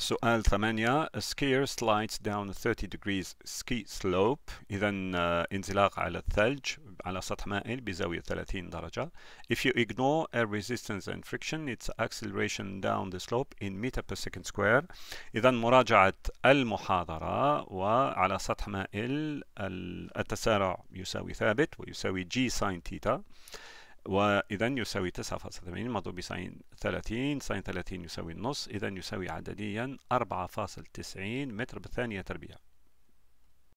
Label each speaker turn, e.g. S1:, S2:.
S1: سؤال ثمانية a skier slides down a 30 degrees ski slope إذا انزلاق على الثلج على سطح مائل بزاوية 30 درجة if you ignore air resistance and friction its acceleration down the slope in meter per second square إذا مراجعة المحاضرة وعلى سطح مائل التسارع يساوي ثابت ويساوي g sine theta وإذا يساوي 9.80 مضروب بساين 30 ساين 30 يساوي النص إذا يساوي عدديا 4.90 متر بالثانية تربيع